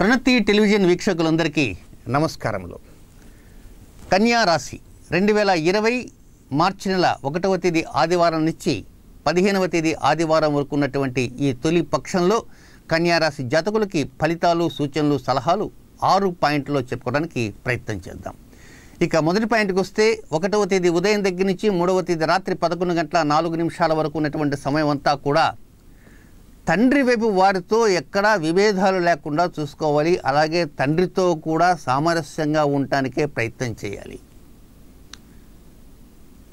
ప్రణతి television వీక్షకులందరికీ నమస్కారములు కన్యా రాశి రెండు వేల ఇరవై మార్చి నెల ఒకటవ తేదీ ఆదివారం నుంచి పదిహేనవ తేదీ ఆదివారం వరకు ఉన్నటువంటి ఈ తొలి పక్షంలో కన్యారాశి జాతకులకి ఫలితాలు సూచనలు సలహాలు ఆరు పాయింట్లో చెప్పుకోవడానికి ప్రయత్నం చేద్దాం ఇక మొదటి పాయింట్కి వస్తే ఒకటవ తేదీ ఉదయం దగ్గర నుంచి మూడవ తేదీ రాత్రి పదకొండు గంటల నాలుగు నిమిషాల వరకు ఉన్నటువంటి సమయం అంతా కూడా తండ్రి వైపు వారితో ఎక్కడా విభేదాలు లేకుండా చూసుకోవాలి అలాగే తండ్రితో కూడా సామరస్యంగా ఉండటానికే ప్రయత్నం చేయాలి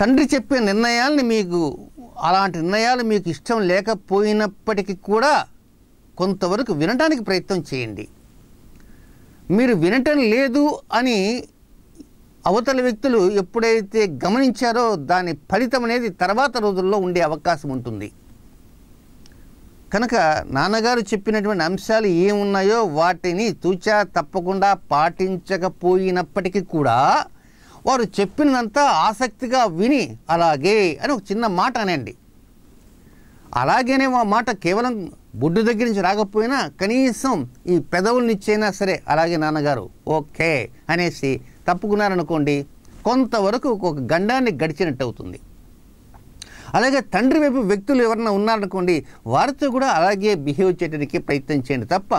తండ్రి చెప్పే నిర్ణయాల్ని మీకు అలాంటి నిర్ణయాలు మీకు ఇష్టం లేకపోయినప్పటికీ కూడా కొంతవరకు వినటానికి ప్రయత్నం చేయండి మీరు వినటం లేదు అని అవతల వ్యక్తులు ఎప్పుడైతే గమనించారో దాని ఫలితం అనేది తర్వాత రోజుల్లో ఉండే అవకాశం ఉంటుంది కనుక నాన్నగారు చెప్పినటువంటి అంశాలు ఏమున్నాయో వాటిని తూచా తప్పకుండా పాటించకపోయినప్పటికీ కూడా వారు చెప్పినంత ఆసక్తిగా విని అలాగే అని ఒక చిన్న మాట అనండి అలాగేనే ఆ మాట కేవలం బుడ్డు దగ్గర నుంచి రాకపోయినా కనీసం ఈ పెదవులనిచ్చైనా సరే అలాగే నాన్నగారు ఓకే అనేసి తప్పుకున్నారనుకోండి కొంతవరకు ఒక గండాన్ని గడిచినట్టు అవుతుంది అలాగే తండ్రి వైపు వ్యక్తులు ఎవరైనా ఉన్నారనుకోండి వారితో కూడా అలాగే బిహేవ్ చేయడానికి ప్రయత్నం చేయండి తప్ప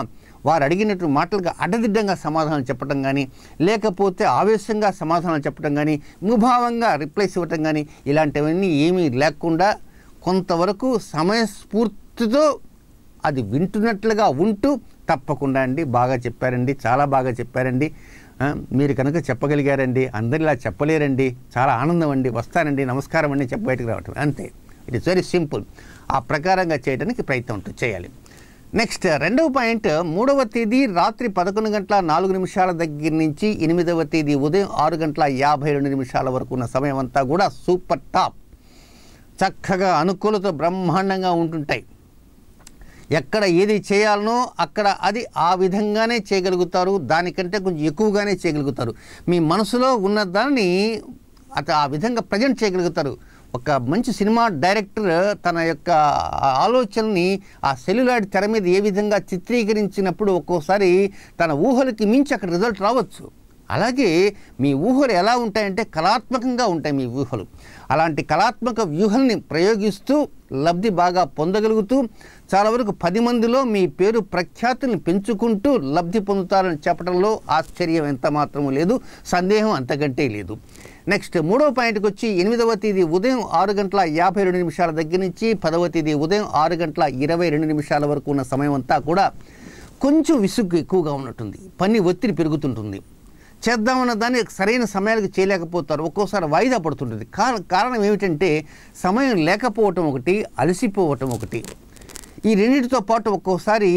వారు అడిగినట్టు మాటలుగా అడ్డదిడ్డంగా సమాధానం చెప్పడం కానీ లేకపోతే ఆవేశంగా సమాధానం చెప్పడం కానీ ముభావంగా రిప్లైస్ ఇవ్వటం కానీ ఇలాంటివన్నీ ఏమీ లేకుండా కొంతవరకు సమయస్ఫూర్తితో అది వింటున్నట్లుగా ఉంటూ తప్పకుండా అండి బాగా చెప్పారండి చాలా బాగా చెప్పారండి మీరు కనుక చెప్పగలిగారండి అందరు ఇలా చెప్పలేరండి చాలా ఆనందం అండి వస్తానండి నమస్కారం అండి చెప్ప బయటకు రావటం అంతే ఇట్ ఇస్ వెరీ సింపుల్ ఆ ప్రకారంగా చేయడానికి ప్రయత్నం ఉంటుంది చేయాలి నెక్స్ట్ రెండవ పాయింట్ మూడవ తేదీ రాత్రి పదకొండు గంటల నాలుగు నిమిషాల దగ్గర నుంచి ఎనిమిదవ తేదీ ఉదయం ఆరు గంటల యాభై రెండు నిమిషాల వరకు ఉన్న సమయం అంతా కూడా సూపర్ టాప్ చక్కగా అనుకూలత బ్రహ్మాండంగా ఉంటుంటాయి ఎక్కడ ఏది చేయాలనో అక్కడ అది ఆ విధంగానే చేయగలుగుతారు దానికంటే కొంచెం ఎక్కువగానే చేయగలుగుతారు మీ మనసులో ఉన్న దాన్ని అత ఆ విధంగా ప్రజెంట్ చేయగలుగుతారు ఒక మంచి సినిమా డైరెక్టర్ తన యొక్క ఆలోచనని ఆ సెల్యులాయిడ్ తెర మీద ఏ విధంగా చిత్రీకరించినప్పుడు ఒక్కోసారి తన ఊహలకి మించి అక్కడ రిజల్ట్ రావచ్చు అలాగే మీ ఊహలు ఎలా ఉంటాయంటే కళాత్మకంగా ఉంటాయి మీ ఊహలు అలాంటి కళాత్మక వ్యూహల్ని ప్రయోగిస్తూ లబ్ధి బాగా పొందగలుగుతూ చాలా వరకు పది మందిలో మీ పేరు ప్రఖ్యాతిని పెంచుకుంటూ లబ్ధి పొందుతారని చెప్పడంలో ఆశ్చర్యం ఎంత మాత్రం లేదు సందేహం అంతకంటే లేదు నెక్స్ట్ మూడవ పాయింట్కి వచ్చి ఎనిమిదవ తేదీ ఉదయం ఆరు గంటల యాభై రెండు నిమిషాల దగ్గర నుంచి పదవ తేదీ ఉదయం ఆరు గంటల ఇరవై రెండు నిమిషాల వరకు ఉన్న సమయం అంతా కూడా కొంచెం విసుగు ఎక్కువగా ఉన్నట్టుంది పని ఒత్తిడి పెరుగుతుంటుంది చేద్దామన్న దాన్ని సరైన సమయానికి చేయలేకపోతారు ఒక్కోసారి వాయిదా పడుతుంటుంది కారణం ఏమిటంటే సమయం లేకపోవటం ఒకటి అలసిపోవటం ఒకటి ఈ రెండింటితో పాటు ఒక్కోసారి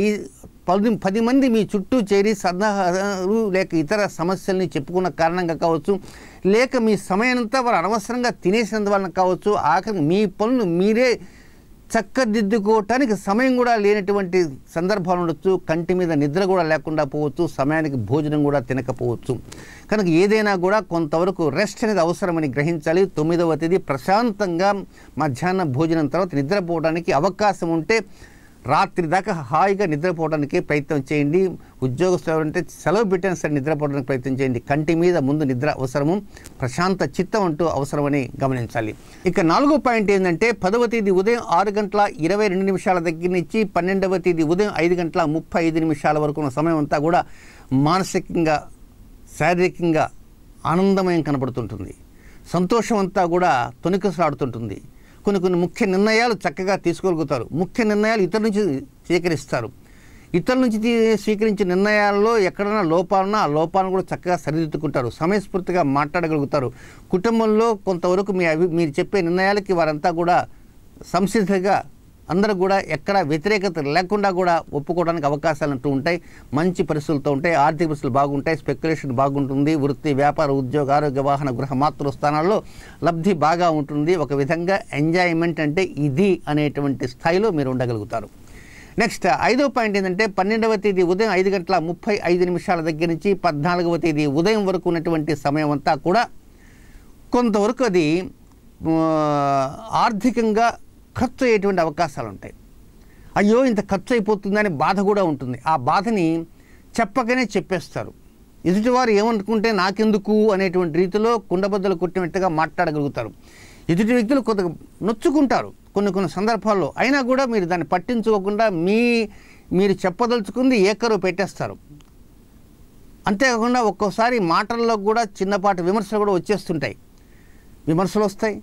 పది పది మంది మీ చుట్టూ చేరి సలహాలు లేక ఇతర సమస్యల్ని చెప్పుకున్న కారణంగా కావచ్చు లేక మీ సమయానంతా వారు అనవసరంగా తినేసినందువలన కావచ్చు ఆఖరి మీ పనులు మీరే చక్కదిద్దుకోవటానికి సమయం కూడా లేనటువంటి సందర్భాలు ఉండొచ్చు కంటి మీద నిద్ర కూడా లేకుండా పోవచ్చు సమయానికి భోజనం కూడా తినకపోవచ్చు కనుక ఏదైనా కూడా కొంతవరకు రెస్ట్ అనేది అవసరమని గ్రహించాలి తొమ్మిదవ తేదీ ప్రశాంతంగా మధ్యాహ్న భోజనం తర్వాత నిద్రపోవడానికి అవకాశం ఉంటే రాత్రి దాకా హాయిగా నిద్రపోవడానికి ప్రయత్నం చేయండి ఉద్యోగస్తులు అంటే సెలవు పెట్టిన సరే నిద్రపోవడానికి ప్రయత్నం చేయండి కంటి మీద ముందు నిద్ర అవసరము ప్రశాంత చిత్తం అంటూ అవసరమని గమనించాలి ఇక నాలుగో పాయింట్ ఏంటంటే పదవ తేదీ ఉదయం ఆరు గంటల ఇరవై రెండు నిమిషాల దగ్గర నుంచి పన్నెండవ తేదీ ఉదయం ఐదు గంటల ముప్పై ఐదు నిమిషాల వరకు ఉన్న సమయం అంతా కూడా మానసికంగా శారీరకంగా ఆనందమయం కనబడుతుంటుంది సంతోషం అంతా కూడా తొనికసలాడుతుంటుంది కొన్ని కొన్ని ముఖ్య నిర్ణయాలు చక్కగా తీసుకోగలుగుతారు ముఖ్య నిర్ణయాలు ఇతరుల నుంచి స్వీకరిస్తారు ఇతరుల నుంచి స్వీకరించే నిర్ణయాల్లో ఎక్కడైనా లోపాలన్నా ఆ లోపాలను కూడా చక్కగా సరిదిద్దుకుంటారు సమయస్ఫూర్తిగా మాట్లాడగలుగుతారు కుటుంబంలో కొంతవరకు మీ అవి మీరు చెప్పే నిర్ణయాలకి వారంతా కూడా సంసిద్ధంగా అందరూ కూడా ఎక్కడ వ్యతిరేకత లేకుండా కూడా ఒప్పుకోవడానికి అవకాశాలు అంటూ ఉంటాయి మంచి పరిస్థితులతో ఉంటాయి ఆర్థిక పరిస్థితులు బాగుంటాయి స్పెక్యులేషన్ బాగుంటుంది వృత్తి వ్యాపార ఉద్యోగ ఆరోగ్య వాహన గృహ మాతృ స్థానాల్లో లబ్ధి బాగా ఉంటుంది ఒక విధంగా ఎంజాయ్మెంట్ అంటే ఇది అనేటువంటి స్థాయిలో మీరు ఉండగలుగుతారు నెక్స్ట్ ఐదో పాయింట్ ఏంటంటే పన్నెండవ తేదీ ఉదయం ఐదు గంటల ముప్పై ఐదు నిమిషాల దగ్గర నుంచి పద్నాలుగవ తేదీ ఉదయం వరకు ఉన్నటువంటి సమయం అంతా కూడా కొంతవరకు అది ఆర్థికంగా ఖర్చు అయ్యేటువంటి అవకాశాలు ఉంటాయి అయ్యో ఇంత ఖర్చు అయిపోతుందని బాధ కూడా ఉంటుంది ఆ బాధని చెప్పకనే చెప్పేస్తారు ఎదుటివారు ఏమనుకుంటే నాకెందుకు అనేటువంటి రీతిలో కుండబద్దలు కొట్టినట్టుగా మాట్లాడగలుగుతారు ఎదుటి వ్యక్తులు కొంత నొచ్చుకుంటారు కొన్ని కొన్ని సందర్భాల్లో అయినా కూడా మీరు దాన్ని పట్టించుకోకుండా మీ మీరు చెప్పదలుచుకుంది ఏకరు పెట్టేస్తారు అంతేకాకుండా ఒక్కోసారి మాటల్లో కూడా చిన్నపాటి విమర్శలు కూడా వచ్చేస్తుంటాయి విమర్శలు వస్తాయి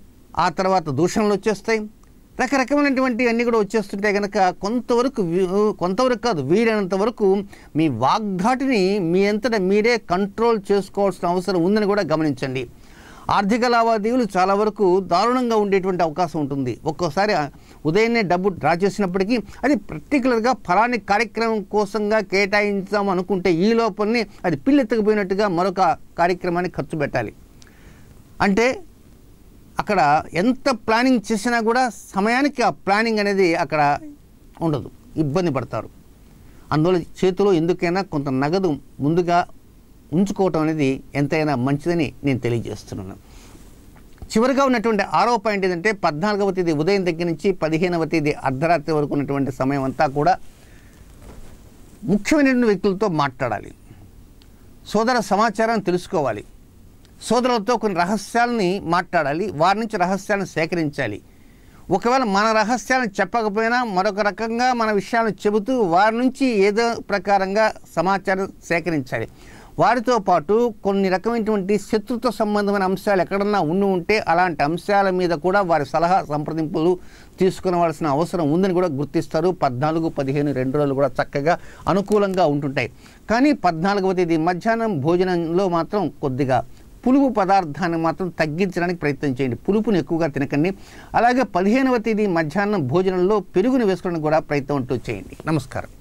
ఆ తర్వాత దూషణలు వచ్చేస్తాయి రకరకమైనటువంటి అన్నీ కూడా వచ్చేస్తుంటే కనుక కొంతవరకు కొంతవరకు కాదు వీలైనంత వరకు మీ వాగ్ధాటిని మీ అంతట మీరే కంట్రోల్ చేసుకోవాల్సిన అవసరం ఉందని కూడా గమనించండి ఆర్థిక లావాదేవీలు చాలా వరకు దారుణంగా ఉండేటువంటి అవకాశం ఉంటుంది ఒక్కోసారి ఉదయాన్నే డబ్బు డ్రా చేసినప్పటికీ అది పర్టికులర్గా ఫలాని కార్యక్రమం కోసంగా కేటాయించాం అనుకుంటే ఈ లోపలని అది పిల్లెత్తకపోయినట్టుగా మరొక కార్యక్రమాన్ని ఖర్చు పెట్టాలి అంటే అక్కడ ఎంత ప్లానింగ్ చేసినా కూడా సమయానికి ఆ ప్లానింగ్ అనేది అక్కడ ఉండదు ఇబ్బంది పడతారు అందువల్ల చేతిలో ఎందుకైనా కొంత నగదు ముందుగా ఉంచుకోవటం అనేది ఎంతైనా మంచిదని నేను తెలియజేస్తున్నాను చివరిగా ఉన్నటువంటి ఆరో పాయింట్ ఏంటంటే పద్నాలుగవ తేదీ ఉదయం దగ్గర నుంచి పదిహేనవ తేదీ అర్ధరాత్రి వరకు ఉన్నటువంటి సమయం అంతా కూడా ముఖ్యమైనటువంటి వ్యక్తులతో మాట్లాడాలి సోదర సమాచారం తెలుసుకోవాలి సోదరులతో కొన్ని రహస్యాలని మాట్లాడాలి వారి నుంచి రహస్యాలను సేకరించాలి ఒకవేళ మన రహస్యాలను చెప్పకపోయినా మరొక రకంగా మన విషయాలను చెబుతూ వారి నుంచి ఏదో ప్రకారంగా సమాచారం సేకరించాలి వారితో పాటు కొన్ని రకమైనటువంటి శత్రుత్వ సంబంధమైన అంశాలు ఎక్కడన్నా ఉండి ఉంటే అలాంటి అంశాల మీద కూడా వారి సలహా సంప్రదింపులు తీసుకునవలసిన అవసరం ఉందని కూడా గుర్తిస్తారు పద్నాలుగు పదిహేను రెండు రోజులు కూడా చక్కగా అనుకూలంగా ఉంటుంటాయి కానీ పద్నాలుగవ తేదీ మధ్యాహ్నం భోజనంలో మాత్రం కొద్దిగా పులుపు పదార్థాన్ని మాత్రం తగ్గించడానికి ప్రయత్నం చేయండి పులుపును ఎక్కువగా తినకండి అలాగే పదిహేనవ తేదీ మధ్యాహ్నం భోజనంలో పెరుగును వేసుకోవడానికి కూడా ప్రయత్నం చేయండి నమస్కారం